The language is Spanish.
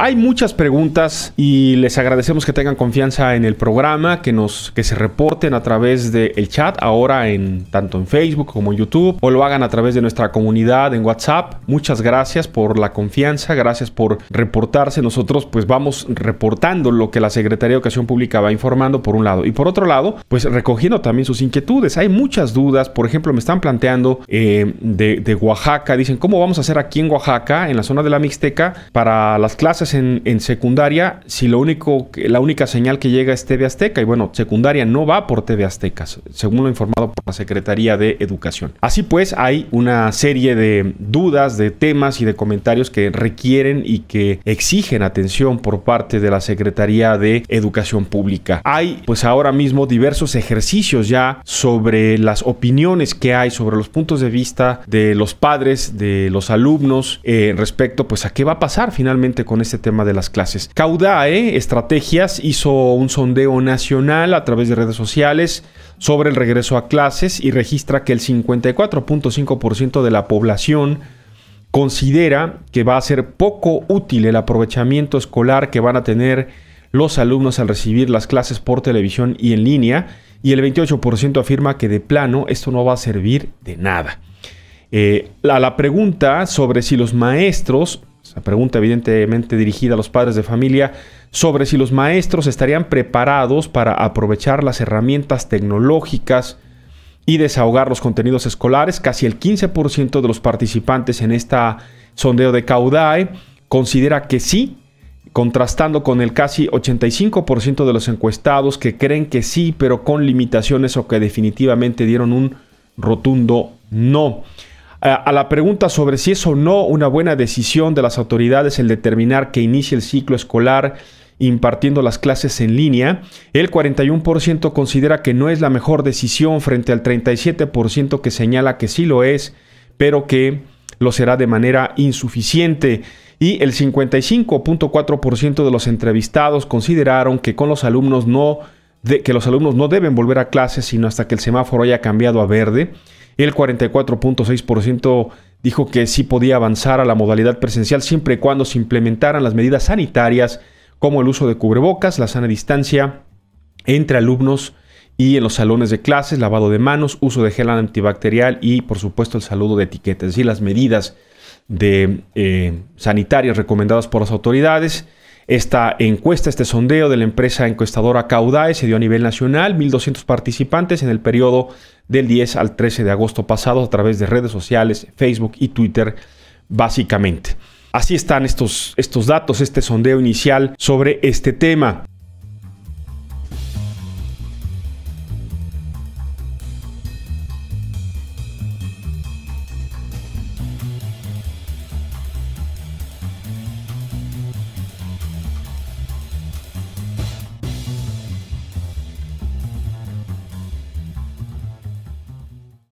Hay muchas preguntas y les agradecemos que tengan confianza en el programa, que nos que se reporten a través del el chat ahora en tanto en Facebook como en YouTube o lo hagan a través de nuestra comunidad en WhatsApp. Muchas gracias por la confianza, gracias por reportarse. Nosotros pues vamos reportando lo que la Secretaría de Educación Pública va informando por un lado y por otro lado pues recogiendo también sus inquietudes. Hay muchas dudas, por ejemplo me están planteando eh, de Oaxaca, dicen cómo vamos a hacer aquí en Oaxaca, en la zona de la Mixteca, para las clases en, secundaria si lo único, la única señal que llega es TV Azteca? Y bueno, secundaria no va por TV Aztecas, según lo informado por la Secretaría de Educación. Así pues, hay una serie de dudas, de temas y de comentarios que requieren y que exigen atención por parte de la Secretaría de Educación Pública. Hay pues ahora mismo diversos ejercicios ya sobre las opiniones que hay, sobre los puntos de vista de los padres, de los alumnos, eh, respecto pues a qué va a pasar finalmente con este este tema de las clases. Caudae Estrategias hizo un sondeo nacional a través de redes sociales sobre el regreso a clases y registra que el 54.5% de la población considera que va a ser poco útil el aprovechamiento escolar que van a tener los alumnos al recibir las clases por televisión y en línea y el 28% afirma que de plano esto no va a servir de nada. Eh, a la pregunta sobre si los maestros la pregunta evidentemente dirigida a los padres de familia sobre si los maestros estarían preparados para aprovechar las herramientas tecnológicas y desahogar los contenidos escolares. Casi el 15% de los participantes en este sondeo de Caudae considera que sí, contrastando con el casi 85% de los encuestados que creen que sí, pero con limitaciones o que definitivamente dieron un rotundo no a la pregunta sobre si es o no una buena decisión de las autoridades el determinar que inicie el ciclo escolar impartiendo las clases en línea, el 41% considera que no es la mejor decisión frente al 37% que señala que sí lo es, pero que lo será de manera insuficiente. Y el 55.4% de los entrevistados consideraron que con los alumnos no que los alumnos no deben volver a clases sino hasta que el semáforo haya cambiado a verde. El 44.6% dijo que sí podía avanzar a la modalidad presencial siempre y cuando se implementaran las medidas sanitarias como el uso de cubrebocas, la sana distancia entre alumnos y en los salones de clases, lavado de manos, uso de gel antibacterial y por supuesto el saludo de etiquetas y las medidas eh, sanitarias recomendadas por las autoridades. Esta encuesta, este sondeo de la empresa encuestadora Caudae se dio a nivel nacional, 1.200 participantes en el periodo del 10 al 13 de agosto pasado a través de redes sociales, Facebook y Twitter, básicamente. Así están estos, estos datos, este sondeo inicial sobre este tema.